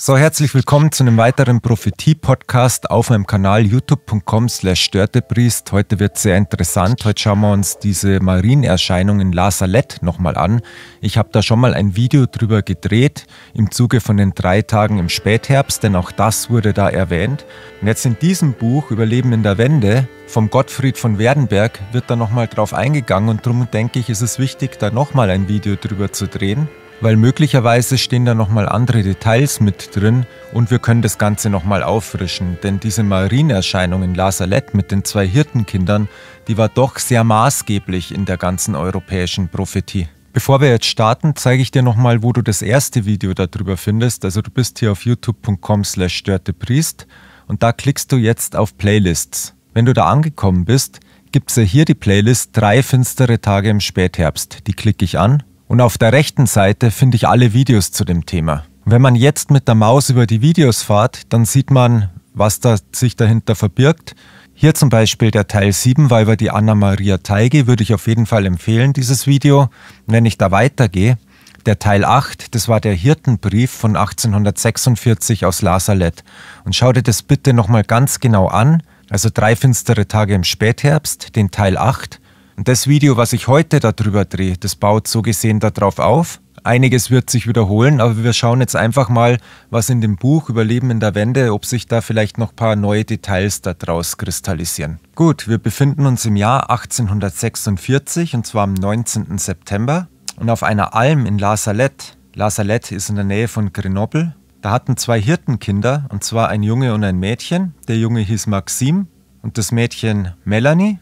So, herzlich willkommen zu einem weiteren Prophetie-Podcast auf meinem Kanal youtube.com slash störtepriest. Heute wird es sehr interessant. Heute schauen wir uns diese Marienerscheinung in La Salette nochmal an. Ich habe da schon mal ein Video drüber gedreht im Zuge von den drei Tagen im Spätherbst, denn auch das wurde da erwähnt. Und jetzt in diesem Buch Überleben in der Wende vom Gottfried von Werdenberg wird da nochmal drauf eingegangen und darum denke ich, ist es wichtig, da nochmal ein Video drüber zu drehen weil möglicherweise stehen da nochmal andere Details mit drin und wir können das Ganze nochmal auffrischen. Denn diese Marienerscheinung in La Salette mit den zwei Hirtenkindern, die war doch sehr maßgeblich in der ganzen europäischen Prophetie. Bevor wir jetzt starten, zeige ich dir nochmal, wo du das erste Video darüber findest. Also du bist hier auf youtube.com slash störtepriest und da klickst du jetzt auf Playlists. Wenn du da angekommen bist, gibt es ja hier die Playlist Drei finstere Tage im Spätherbst. Die klicke ich an und auf der rechten Seite finde ich alle Videos zu dem Thema. Wenn man jetzt mit der Maus über die Videos fahrt, dann sieht man, was da sich dahinter verbirgt. Hier zum Beispiel der Teil 7 war über die Anna-Maria Teige, würde ich auf jeden Fall empfehlen, dieses Video. Wenn ich da weitergehe, der Teil 8, das war der Hirtenbrief von 1846 aus Lazareth. Und schau dir das bitte nochmal ganz genau an. Also drei finstere Tage im Spätherbst, den Teil 8, und das Video, was ich heute darüber drehe, das baut so gesehen darauf auf. Einiges wird sich wiederholen, aber wir schauen jetzt einfach mal, was in dem Buch Überleben in der Wende, ob sich da vielleicht noch ein paar neue Details daraus kristallisieren. Gut, wir befinden uns im Jahr 1846 und zwar am 19. September und auf einer Alm in La Salette. La Salette ist in der Nähe von Grenoble. Da hatten zwei Hirtenkinder, und zwar ein Junge und ein Mädchen. Der Junge hieß Maxim und das Mädchen Melanie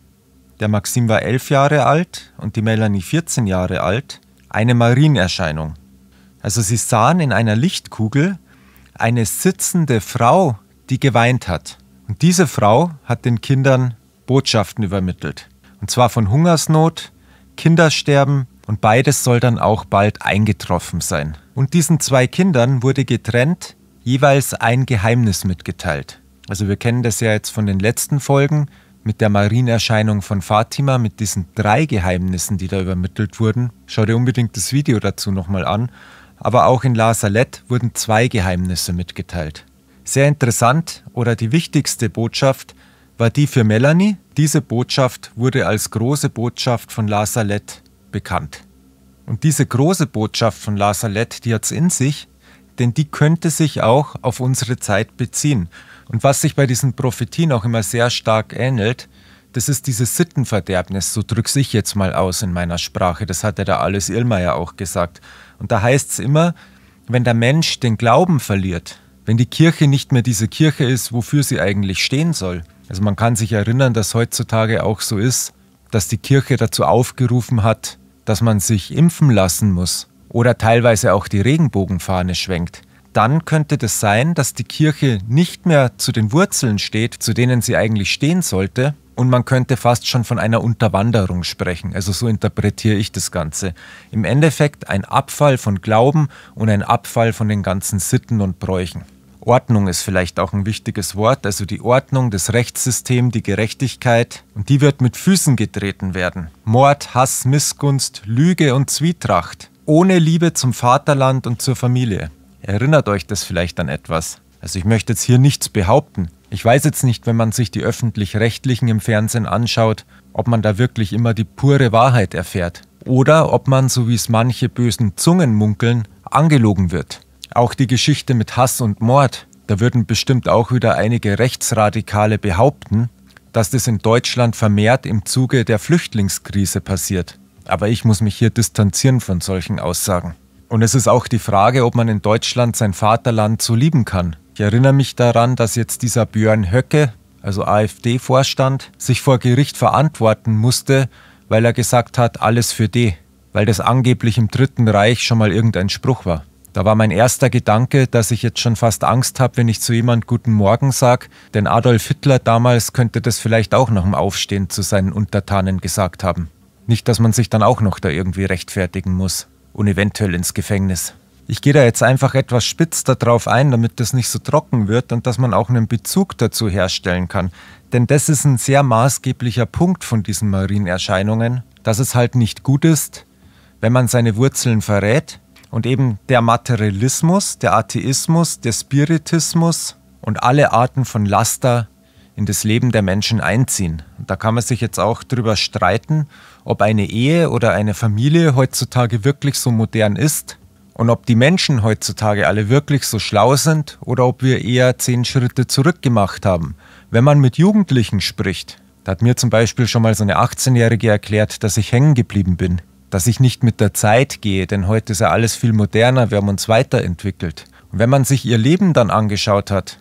der Maxim war elf Jahre alt und die Melanie 14 Jahre alt, eine Marienerscheinung. Also sie sahen in einer Lichtkugel eine sitzende Frau, die geweint hat. Und diese Frau hat den Kindern Botschaften übermittelt. Und zwar von Hungersnot, Kindersterben und beides soll dann auch bald eingetroffen sein. Und diesen zwei Kindern wurde getrennt jeweils ein Geheimnis mitgeteilt. Also wir kennen das ja jetzt von den letzten Folgen, mit der Marienerscheinung von Fatima, mit diesen drei Geheimnissen, die da übermittelt wurden. Schau dir unbedingt das Video dazu nochmal an. Aber auch in La Salette wurden zwei Geheimnisse mitgeteilt. Sehr interessant oder die wichtigste Botschaft war die für Melanie. Diese Botschaft wurde als große Botschaft von La Salette bekannt. Und diese große Botschaft von La Salette, die hat es in sich, denn die könnte sich auch auf unsere Zeit beziehen. Und was sich bei diesen Prophetien auch immer sehr stark ähnelt, das ist dieses Sittenverderbnis, so drücke ich jetzt mal aus in meiner Sprache. Das hat ja da Alles Irma auch gesagt. Und da heißt es immer, wenn der Mensch den Glauben verliert, wenn die Kirche nicht mehr diese Kirche ist, wofür sie eigentlich stehen soll. Also man kann sich erinnern, dass heutzutage auch so ist, dass die Kirche dazu aufgerufen hat, dass man sich impfen lassen muss oder teilweise auch die Regenbogenfahne schwenkt dann könnte das sein, dass die Kirche nicht mehr zu den Wurzeln steht, zu denen sie eigentlich stehen sollte, und man könnte fast schon von einer Unterwanderung sprechen. Also so interpretiere ich das Ganze. Im Endeffekt ein Abfall von Glauben und ein Abfall von den ganzen Sitten und Bräuchen. Ordnung ist vielleicht auch ein wichtiges Wort, also die Ordnung, das Rechtssystem, die Gerechtigkeit, und die wird mit Füßen getreten werden. Mord, Hass, Missgunst, Lüge und Zwietracht, ohne Liebe zum Vaterland und zur Familie. Erinnert euch das vielleicht an etwas? Also ich möchte jetzt hier nichts behaupten. Ich weiß jetzt nicht, wenn man sich die öffentlich-rechtlichen im Fernsehen anschaut, ob man da wirklich immer die pure Wahrheit erfährt oder ob man, so wie es manche bösen Zungen munkeln, angelogen wird. Auch die Geschichte mit Hass und Mord, da würden bestimmt auch wieder einige Rechtsradikale behaupten, dass das in Deutschland vermehrt im Zuge der Flüchtlingskrise passiert. Aber ich muss mich hier distanzieren von solchen Aussagen. Und es ist auch die Frage, ob man in Deutschland sein Vaterland so lieben kann. Ich erinnere mich daran, dass jetzt dieser Björn Höcke, also AfD-Vorstand, sich vor Gericht verantworten musste, weil er gesagt hat, alles für D, weil das angeblich im Dritten Reich schon mal irgendein Spruch war. Da war mein erster Gedanke, dass ich jetzt schon fast Angst habe, wenn ich zu jemand Guten Morgen sage, denn Adolf Hitler damals könnte das vielleicht auch noch im Aufstehen zu seinen Untertanen gesagt haben. Nicht, dass man sich dann auch noch da irgendwie rechtfertigen muss und eventuell ins Gefängnis. Ich gehe da jetzt einfach etwas spitz darauf ein, damit das nicht so trocken wird und dass man auch einen Bezug dazu herstellen kann. Denn das ist ein sehr maßgeblicher Punkt von diesen Marienerscheinungen, dass es halt nicht gut ist, wenn man seine Wurzeln verrät und eben der Materialismus, der Atheismus, der Spiritismus und alle Arten von Laster in das Leben der Menschen einziehen. Und da kann man sich jetzt auch drüber streiten, ob eine Ehe oder eine Familie heutzutage wirklich so modern ist und ob die Menschen heutzutage alle wirklich so schlau sind oder ob wir eher zehn Schritte zurück gemacht haben. Wenn man mit Jugendlichen spricht, da hat mir zum Beispiel schon mal so eine 18-Jährige erklärt, dass ich hängen geblieben bin, dass ich nicht mit der Zeit gehe, denn heute ist ja alles viel moderner, wir haben uns weiterentwickelt. Und wenn man sich ihr Leben dann angeschaut hat,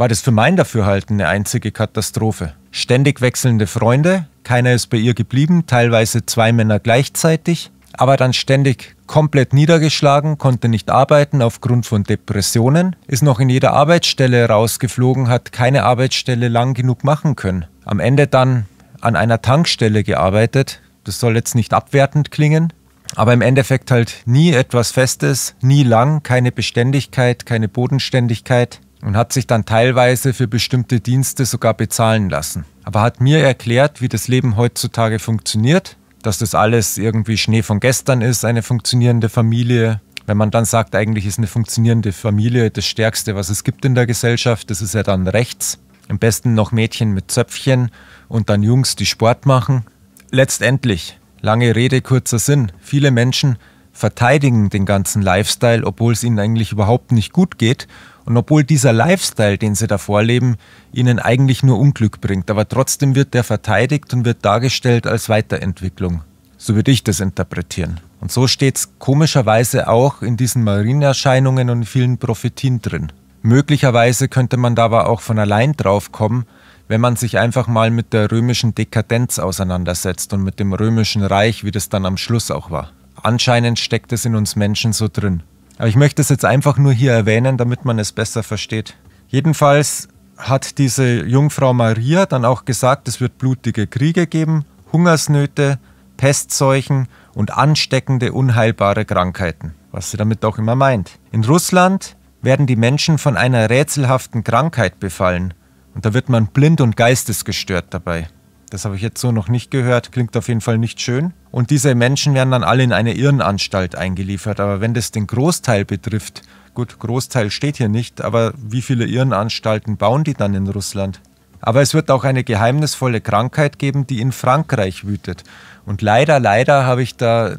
war das für mein Dafürhalten eine einzige Katastrophe. Ständig wechselnde Freunde, keiner ist bei ihr geblieben, teilweise zwei Männer gleichzeitig, aber dann ständig komplett niedergeschlagen, konnte nicht arbeiten aufgrund von Depressionen, ist noch in jeder Arbeitsstelle rausgeflogen, hat keine Arbeitsstelle lang genug machen können. Am Ende dann an einer Tankstelle gearbeitet, das soll jetzt nicht abwertend klingen, aber im Endeffekt halt nie etwas Festes, nie lang, keine Beständigkeit, keine Bodenständigkeit und hat sich dann teilweise für bestimmte Dienste sogar bezahlen lassen. Aber hat mir erklärt, wie das Leben heutzutage funktioniert, dass das alles irgendwie Schnee von gestern ist, eine funktionierende Familie. Wenn man dann sagt, eigentlich ist eine funktionierende Familie das Stärkste, was es gibt in der Gesellschaft, das ist ja dann rechts. Am besten noch Mädchen mit Zöpfchen und dann Jungs, die Sport machen. Letztendlich, lange Rede, kurzer Sinn, viele Menschen verteidigen den ganzen Lifestyle, obwohl es ihnen eigentlich überhaupt nicht gut geht und obwohl dieser Lifestyle, den sie da vorleben, ihnen eigentlich nur Unglück bringt, aber trotzdem wird der verteidigt und wird dargestellt als Weiterentwicklung. So würde ich das interpretieren. Und so steht es komischerweise auch in diesen Marienerscheinungen und vielen Prophetien drin. Möglicherweise könnte man da aber auch von allein drauf kommen, wenn man sich einfach mal mit der römischen Dekadenz auseinandersetzt und mit dem römischen Reich, wie das dann am Schluss auch war. Anscheinend steckt es in uns Menschen so drin. Aber ich möchte es jetzt einfach nur hier erwähnen, damit man es besser versteht. Jedenfalls hat diese Jungfrau Maria dann auch gesagt, es wird blutige Kriege geben, Hungersnöte, Pestseuchen und ansteckende, unheilbare Krankheiten, was sie damit auch immer meint. In Russland werden die Menschen von einer rätselhaften Krankheit befallen und da wird man blind und geistesgestört dabei. Das habe ich jetzt so noch nicht gehört, klingt auf jeden Fall nicht schön. Und diese Menschen werden dann alle in eine Irrenanstalt eingeliefert. Aber wenn das den Großteil betrifft, gut, Großteil steht hier nicht, aber wie viele Irrenanstalten bauen die dann in Russland? Aber es wird auch eine geheimnisvolle Krankheit geben, die in Frankreich wütet. Und leider, leider habe ich da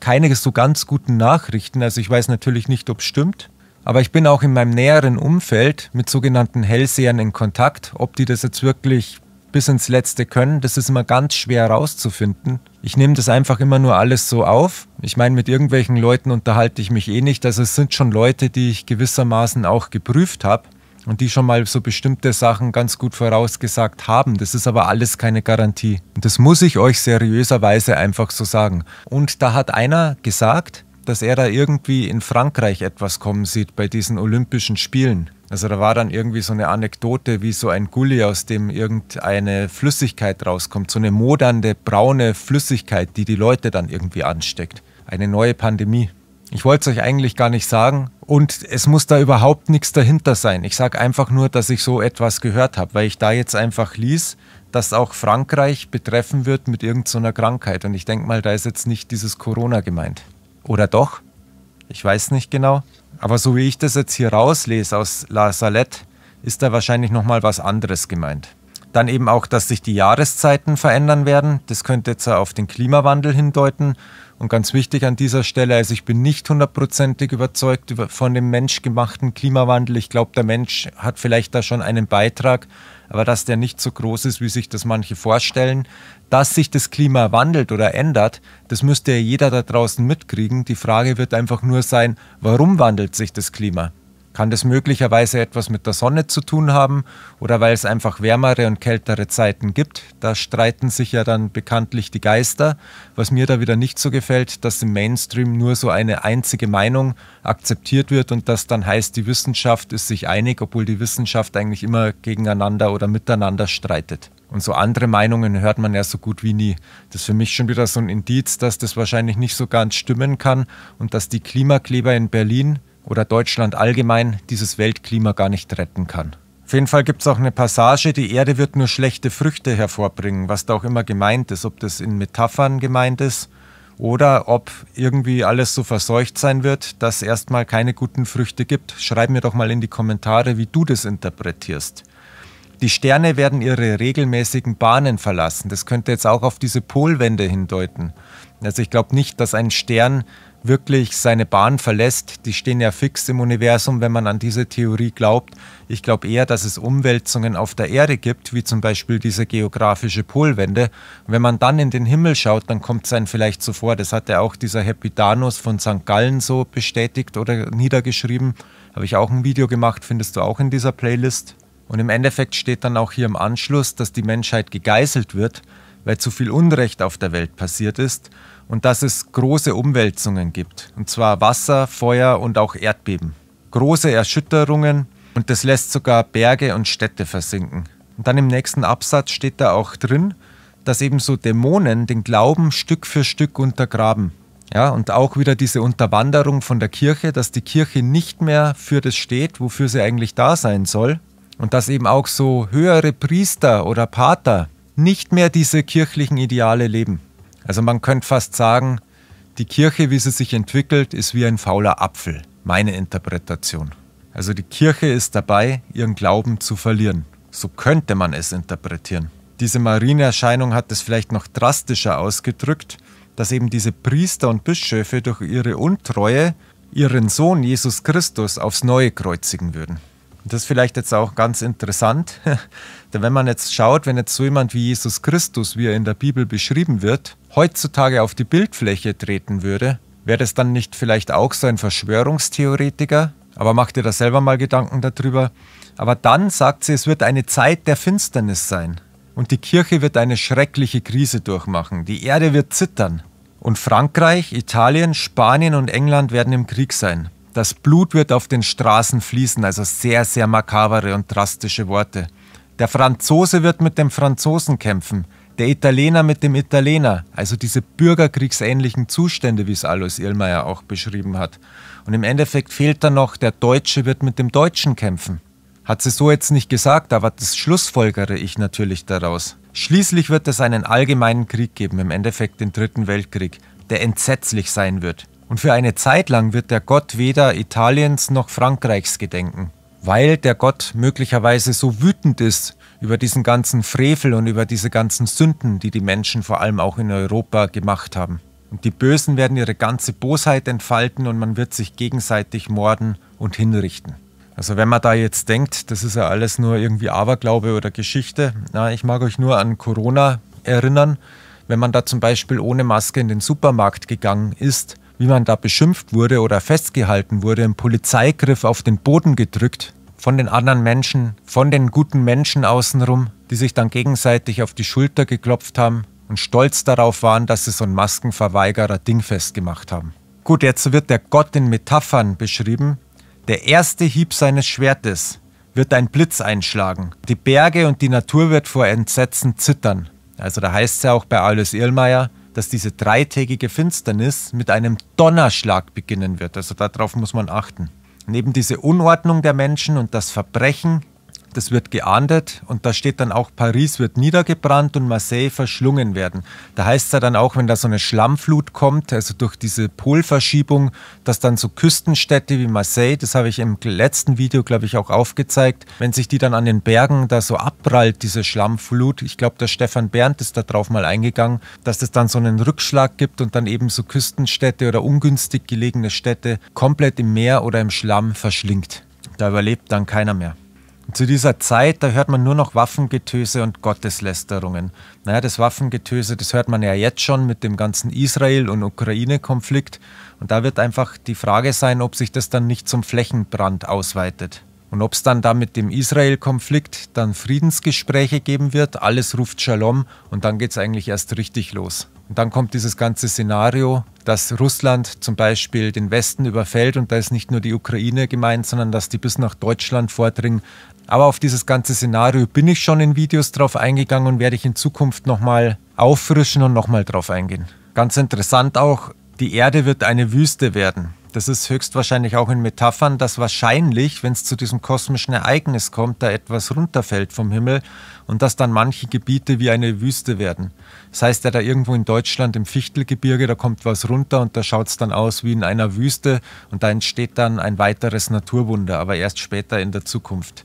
keine so ganz guten Nachrichten. Also ich weiß natürlich nicht, ob es stimmt. Aber ich bin auch in meinem näheren Umfeld mit sogenannten Hellsehern in Kontakt. Ob die das jetzt wirklich bis ins Letzte können, das ist immer ganz schwer rauszufinden. Ich nehme das einfach immer nur alles so auf. Ich meine, mit irgendwelchen Leuten unterhalte ich mich eh nicht. Also es sind schon Leute, die ich gewissermaßen auch geprüft habe und die schon mal so bestimmte Sachen ganz gut vorausgesagt haben. Das ist aber alles keine Garantie. Und das muss ich euch seriöserweise einfach so sagen. Und da hat einer gesagt, dass er da irgendwie in Frankreich etwas kommen sieht bei diesen Olympischen Spielen. Also da war dann irgendwie so eine Anekdote, wie so ein Gully, aus dem irgendeine Flüssigkeit rauskommt, so eine modernde braune Flüssigkeit, die die Leute dann irgendwie ansteckt. Eine neue Pandemie. Ich wollte es euch eigentlich gar nicht sagen und es muss da überhaupt nichts dahinter sein. Ich sage einfach nur, dass ich so etwas gehört habe, weil ich da jetzt einfach ließ, dass auch Frankreich betreffen wird mit irgendeiner so Krankheit. Und ich denke mal, da ist jetzt nicht dieses Corona gemeint. Oder doch? Ich weiß nicht genau. Aber so wie ich das jetzt hier rauslese aus La Salette, ist da wahrscheinlich nochmal was anderes gemeint. Dann eben auch, dass sich die Jahreszeiten verändern werden. Das könnte jetzt auf den Klimawandel hindeuten. Und ganz wichtig an dieser Stelle, also ich bin nicht hundertprozentig überzeugt von dem menschgemachten Klimawandel. Ich glaube, der Mensch hat vielleicht da schon einen Beitrag, aber dass der nicht so groß ist, wie sich das manche vorstellen. Dass sich das Klima wandelt oder ändert, das müsste ja jeder da draußen mitkriegen. Die Frage wird einfach nur sein, warum wandelt sich das Klima? Kann das möglicherweise etwas mit der Sonne zu tun haben oder weil es einfach wärmere und kältere Zeiten gibt? Da streiten sich ja dann bekanntlich die Geister. Was mir da wieder nicht so gefällt, dass im Mainstream nur so eine einzige Meinung akzeptiert wird und das dann heißt, die Wissenschaft ist sich einig, obwohl die Wissenschaft eigentlich immer gegeneinander oder miteinander streitet. Und so andere Meinungen hört man ja so gut wie nie. Das ist für mich schon wieder so ein Indiz, dass das wahrscheinlich nicht so ganz stimmen kann und dass die Klimakleber in Berlin oder Deutschland allgemein dieses Weltklima gar nicht retten kann. Auf jeden Fall gibt es auch eine Passage, die Erde wird nur schlechte Früchte hervorbringen, was da auch immer gemeint ist, ob das in Metaphern gemeint ist oder ob irgendwie alles so verseucht sein wird, dass erstmal keine guten Früchte gibt. Schreib mir doch mal in die Kommentare, wie du das interpretierst. Die Sterne werden ihre regelmäßigen Bahnen verlassen. Das könnte jetzt auch auf diese Polwände hindeuten. Also ich glaube nicht, dass ein Stern wirklich seine Bahn verlässt. Die stehen ja fix im Universum, wenn man an diese Theorie glaubt. Ich glaube eher, dass es Umwälzungen auf der Erde gibt, wie zum Beispiel diese geografische Polwende. wenn man dann in den Himmel schaut, dann kommt es einem vielleicht so vor. Das hat ja auch dieser Hepitanus von St. Gallen so bestätigt oder niedergeschrieben. Habe ich auch ein Video gemacht, findest du auch in dieser Playlist. Und im Endeffekt steht dann auch hier im Anschluss, dass die Menschheit gegeißelt wird weil zu viel Unrecht auf der Welt passiert ist und dass es große Umwälzungen gibt, und zwar Wasser, Feuer und auch Erdbeben. Große Erschütterungen und das lässt sogar Berge und Städte versinken. Und dann im nächsten Absatz steht da auch drin, dass ebenso Dämonen den Glauben Stück für Stück untergraben. Ja, und auch wieder diese Unterwanderung von der Kirche, dass die Kirche nicht mehr für das steht, wofür sie eigentlich da sein soll. Und dass eben auch so höhere Priester oder Pater nicht mehr diese kirchlichen Ideale leben. Also man könnte fast sagen, die Kirche, wie sie sich entwickelt, ist wie ein fauler Apfel, meine Interpretation. Also die Kirche ist dabei, ihren Glauben zu verlieren. So könnte man es interpretieren. Diese Marienerscheinung hat es vielleicht noch drastischer ausgedrückt, dass eben diese Priester und Bischöfe durch ihre Untreue ihren Sohn Jesus Christus aufs Neue kreuzigen würden das ist vielleicht jetzt auch ganz interessant, denn wenn man jetzt schaut, wenn jetzt so jemand wie Jesus Christus, wie er in der Bibel beschrieben wird, heutzutage auf die Bildfläche treten würde, wäre das dann nicht vielleicht auch so ein Verschwörungstheoretiker? Aber mach dir da selber mal Gedanken darüber. Aber dann sagt sie, es wird eine Zeit der Finsternis sein. Und die Kirche wird eine schreckliche Krise durchmachen. Die Erde wird zittern. Und Frankreich, Italien, Spanien und England werden im Krieg sein. Das Blut wird auf den Straßen fließen, also sehr, sehr makabere und drastische Worte. Der Franzose wird mit dem Franzosen kämpfen, der Italiener mit dem Italiener, also diese bürgerkriegsähnlichen Zustände, wie es Alois Irlmeier auch beschrieben hat. Und im Endeffekt fehlt da noch, der Deutsche wird mit dem Deutschen kämpfen. Hat sie so jetzt nicht gesagt, aber das schlussfolgere ich natürlich daraus. Schließlich wird es einen allgemeinen Krieg geben, im Endeffekt den Dritten Weltkrieg, der entsetzlich sein wird. Und für eine Zeit lang wird der Gott weder Italiens noch Frankreichs gedenken, weil der Gott möglicherweise so wütend ist über diesen ganzen Frevel und über diese ganzen Sünden, die die Menschen vor allem auch in Europa gemacht haben. Und die Bösen werden ihre ganze Bosheit entfalten und man wird sich gegenseitig morden und hinrichten. Also wenn man da jetzt denkt, das ist ja alles nur irgendwie Aberglaube oder Geschichte, na, ich mag euch nur an Corona erinnern, wenn man da zum Beispiel ohne Maske in den Supermarkt gegangen ist, wie man da beschimpft wurde oder festgehalten wurde, im Polizeigriff auf den Boden gedrückt, von den anderen Menschen, von den guten Menschen außenrum, die sich dann gegenseitig auf die Schulter geklopft haben und stolz darauf waren, dass sie so ein Maskenverweigerer Ding festgemacht haben. Gut, jetzt wird der Gott in Metaphern beschrieben. Der erste Hieb seines Schwertes wird ein Blitz einschlagen. Die Berge und die Natur wird vor Entsetzen zittern. Also da heißt es ja auch bei Alois Irlmeier, dass diese dreitägige Finsternis mit einem Donnerschlag beginnen wird. Also darauf muss man achten. Neben dieser Unordnung der Menschen und das Verbrechen das wird geahndet und da steht dann auch, Paris wird niedergebrannt und Marseille verschlungen werden. Da heißt es ja dann auch, wenn da so eine Schlammflut kommt, also durch diese Polverschiebung, dass dann so Küstenstädte wie Marseille, das habe ich im letzten Video, glaube ich, auch aufgezeigt, wenn sich die dann an den Bergen da so abprallt, diese Schlammflut, ich glaube, der Stefan Berndt ist da drauf mal eingegangen, dass das dann so einen Rückschlag gibt und dann eben so Küstenstädte oder ungünstig gelegene Städte komplett im Meer oder im Schlamm verschlingt. Da überlebt dann keiner mehr. Zu dieser Zeit, da hört man nur noch Waffengetöse und Gotteslästerungen. Naja, das Waffengetöse, das hört man ja jetzt schon mit dem ganzen Israel- und Ukraine-Konflikt. Und da wird einfach die Frage sein, ob sich das dann nicht zum Flächenbrand ausweitet. Und ob es dann da mit dem Israel-Konflikt dann Friedensgespräche geben wird, alles ruft Shalom und dann geht es eigentlich erst richtig los. Und dann kommt dieses ganze Szenario, dass Russland zum Beispiel den Westen überfällt und da ist nicht nur die Ukraine gemeint, sondern dass die bis nach Deutschland vordringen. Aber auf dieses ganze Szenario bin ich schon in Videos drauf eingegangen und werde ich in Zukunft nochmal auffrischen und nochmal drauf eingehen. Ganz interessant auch, die Erde wird eine Wüste werden. Das ist höchstwahrscheinlich auch in Metaphern, dass wahrscheinlich, wenn es zu diesem kosmischen Ereignis kommt, da etwas runterfällt vom Himmel und dass dann manche Gebiete wie eine Wüste werden. Das heißt ja da irgendwo in Deutschland im Fichtelgebirge, da kommt was runter und da schaut es dann aus wie in einer Wüste und da entsteht dann ein weiteres Naturwunder, aber erst später in der Zukunft.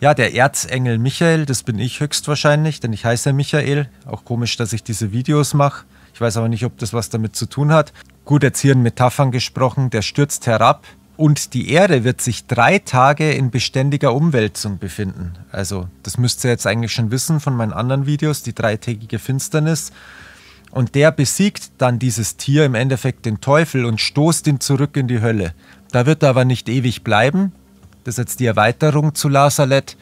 Ja, der Erzengel Michael, das bin ich höchstwahrscheinlich, denn ich heiße Michael. Auch komisch, dass ich diese Videos mache. Ich weiß aber nicht, ob das was damit zu tun hat. Gut, jetzt hier in Metaphern gesprochen, der stürzt herab und die Erde wird sich drei Tage in beständiger Umwälzung befinden. Also das müsst ihr jetzt eigentlich schon wissen von meinen anderen Videos, die dreitägige Finsternis. Und der besiegt dann dieses Tier im Endeffekt den Teufel und stoßt ihn zurück in die Hölle. Da wird er aber nicht ewig bleiben. Das ist jetzt die Erweiterung zu Lazareth.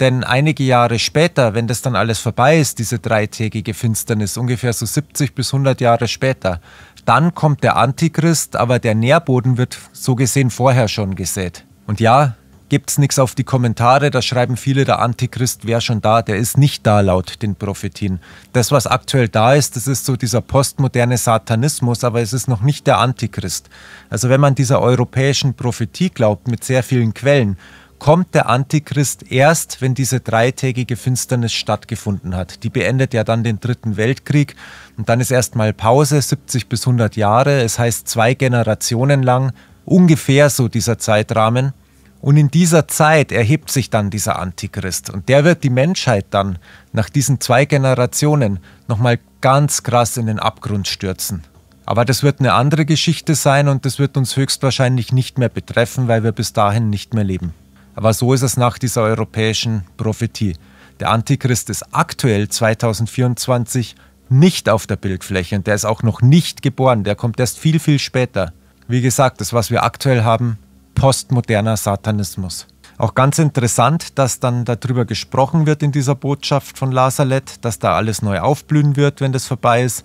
Denn einige Jahre später, wenn das dann alles vorbei ist, diese dreitägige Finsternis, ungefähr so 70 bis 100 Jahre später, dann kommt der Antichrist, aber der Nährboden wird so gesehen vorher schon gesät. Und ja, gibt es nichts auf die Kommentare, da schreiben viele, der Antichrist wäre schon da, der ist nicht da laut den Prophetien. Das, was aktuell da ist, das ist so dieser postmoderne Satanismus, aber es ist noch nicht der Antichrist. Also wenn man dieser europäischen Prophetie glaubt mit sehr vielen Quellen, kommt der Antichrist erst, wenn diese dreitägige Finsternis stattgefunden hat. Die beendet ja dann den Dritten Weltkrieg und dann ist erstmal Pause, 70 bis 100 Jahre, es heißt zwei Generationen lang, ungefähr so dieser Zeitrahmen. Und in dieser Zeit erhebt sich dann dieser Antichrist und der wird die Menschheit dann nach diesen zwei Generationen nochmal ganz krass in den Abgrund stürzen. Aber das wird eine andere Geschichte sein und das wird uns höchstwahrscheinlich nicht mehr betreffen, weil wir bis dahin nicht mehr leben. Aber so ist es nach dieser europäischen Prophetie. Der Antichrist ist aktuell 2024 nicht auf der Bildfläche und der ist auch noch nicht geboren. Der kommt erst viel, viel später. Wie gesagt, das, was wir aktuell haben, postmoderner Satanismus. Auch ganz interessant, dass dann darüber gesprochen wird in dieser Botschaft von Lazaret, dass da alles neu aufblühen wird, wenn das vorbei ist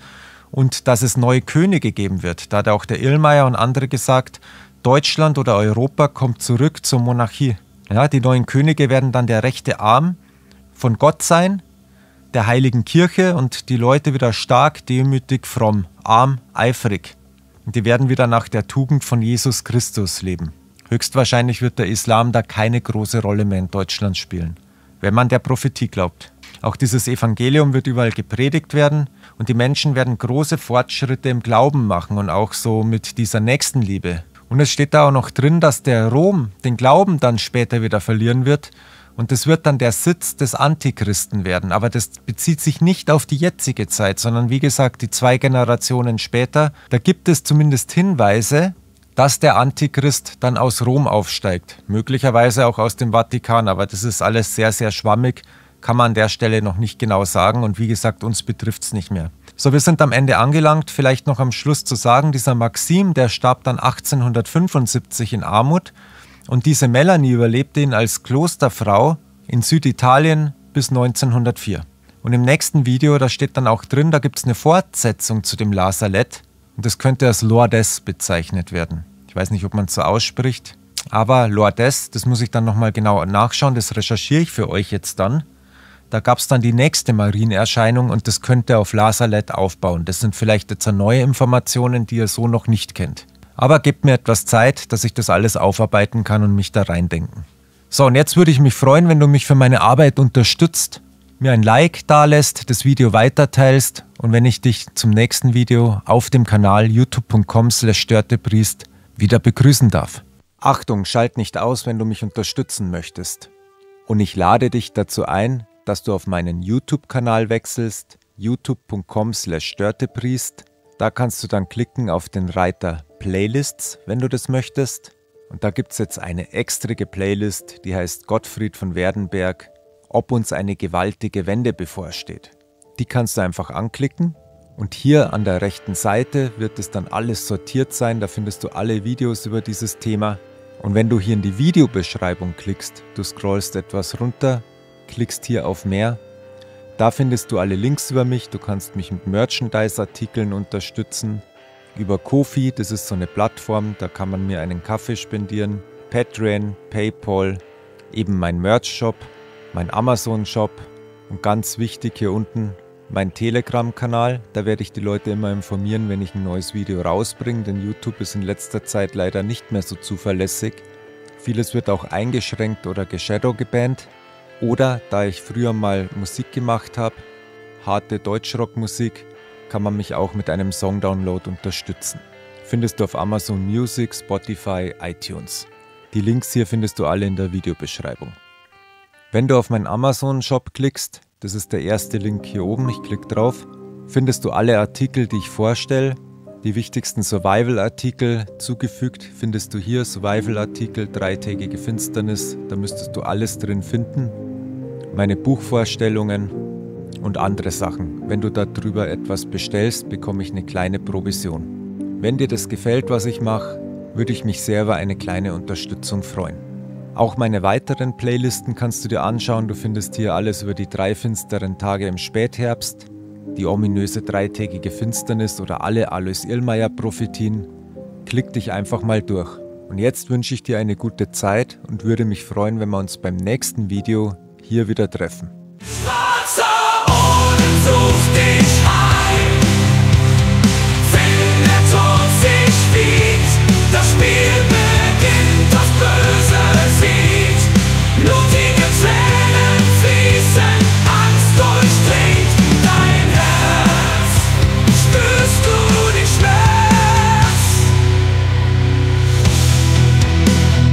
und dass es neue Könige geben wird. Da hat auch der Illmeier und andere gesagt, Deutschland oder Europa kommt zurück zur Monarchie. Ja, die neuen Könige werden dann der rechte Arm von Gott sein, der heiligen Kirche und die Leute wieder stark, demütig, fromm, arm, eifrig. Und die werden wieder nach der Tugend von Jesus Christus leben. Höchstwahrscheinlich wird der Islam da keine große Rolle mehr in Deutschland spielen, wenn man der Prophetie glaubt. Auch dieses Evangelium wird überall gepredigt werden und die Menschen werden große Fortschritte im Glauben machen und auch so mit dieser Nächstenliebe und es steht da auch noch drin, dass der Rom den Glauben dann später wieder verlieren wird und das wird dann der Sitz des Antichristen werden. Aber das bezieht sich nicht auf die jetzige Zeit, sondern wie gesagt, die zwei Generationen später. Da gibt es zumindest Hinweise, dass der Antichrist dann aus Rom aufsteigt. Möglicherweise auch aus dem Vatikan, aber das ist alles sehr, sehr schwammig. Kann man an der Stelle noch nicht genau sagen. Und wie gesagt, uns betrifft es nicht mehr. So, wir sind am Ende angelangt. Vielleicht noch am Schluss zu sagen, dieser Maxim, der starb dann 1875 in Armut und diese Melanie überlebte ihn als Klosterfrau in Süditalien bis 1904. Und im nächsten Video, da steht dann auch drin, da gibt es eine Fortsetzung zu dem Lazarett und das könnte als Lourdes bezeichnet werden. Ich weiß nicht, ob man es so ausspricht, aber Lourdes, das muss ich dann nochmal genau nachschauen, das recherchiere ich für euch jetzt dann. Da gab es dann die nächste Marienerscheinung und das könnte auf Lazarett aufbauen. Das sind vielleicht jetzt neue Informationen, die ihr so noch nicht kennt. Aber gebt mir etwas Zeit, dass ich das alles aufarbeiten kann und mich da reindenken. So, und jetzt würde ich mich freuen, wenn du mich für meine Arbeit unterstützt, mir ein Like dalässt, das Video weiterteilst und wenn ich dich zum nächsten Video auf dem Kanal youtube.com/störtepriest wieder begrüßen darf. Achtung, schalt nicht aus, wenn du mich unterstützen möchtest. Und ich lade dich dazu ein, dass du auf meinen YouTube-Kanal wechselst, youtube.com/störtepriest. Da kannst du dann klicken auf den Reiter Playlists, wenn du das möchtest. Und da gibt es jetzt eine extrige Playlist, die heißt Gottfried von Werdenberg, ob uns eine gewaltige Wende bevorsteht. Die kannst du einfach anklicken und hier an der rechten Seite wird es dann alles sortiert sein, da findest du alle Videos über dieses Thema. Und wenn du hier in die Videobeschreibung klickst, du scrollst etwas runter, klickst hier auf Mehr. Da findest du alle Links über mich. Du kannst mich mit Merchandise-Artikeln unterstützen. Über Kofi, das ist so eine Plattform, da kann man mir einen Kaffee spendieren. Patreon, PayPal, eben mein Merch-Shop, mein Amazon-Shop und ganz wichtig hier unten mein Telegram-Kanal. Da werde ich die Leute immer informieren, wenn ich ein neues Video rausbringe, denn YouTube ist in letzter Zeit leider nicht mehr so zuverlässig. Vieles wird auch eingeschränkt oder geshadow gebannt. Oder da ich früher mal Musik gemacht habe, harte Deutschrockmusik, kann man mich auch mit einem Songdownload unterstützen. Findest du auf Amazon Music, Spotify, iTunes. Die Links hier findest du alle in der Videobeschreibung. Wenn du auf meinen Amazon-Shop klickst, das ist der erste Link hier oben, ich klicke drauf, findest du alle Artikel, die ich vorstelle. Die wichtigsten Survival-Artikel zugefügt findest du hier, Survival-Artikel, dreitägige Finsternis, da müsstest du alles drin finden meine Buchvorstellungen und andere Sachen. Wenn du darüber etwas bestellst, bekomme ich eine kleine Provision. Wenn dir das gefällt, was ich mache, würde ich mich sehr über eine kleine Unterstützung freuen. Auch meine weiteren Playlisten kannst du dir anschauen. Du findest hier alles über die drei finsteren Tage im Spätherbst, die ominöse dreitägige Finsternis oder alle Alois Irlmeier Prophetien. Klick dich einfach mal durch. Und jetzt wünsche ich dir eine gute Zeit und würde mich freuen, wenn wir uns beim nächsten Video hier wieder treffen. Schwarzer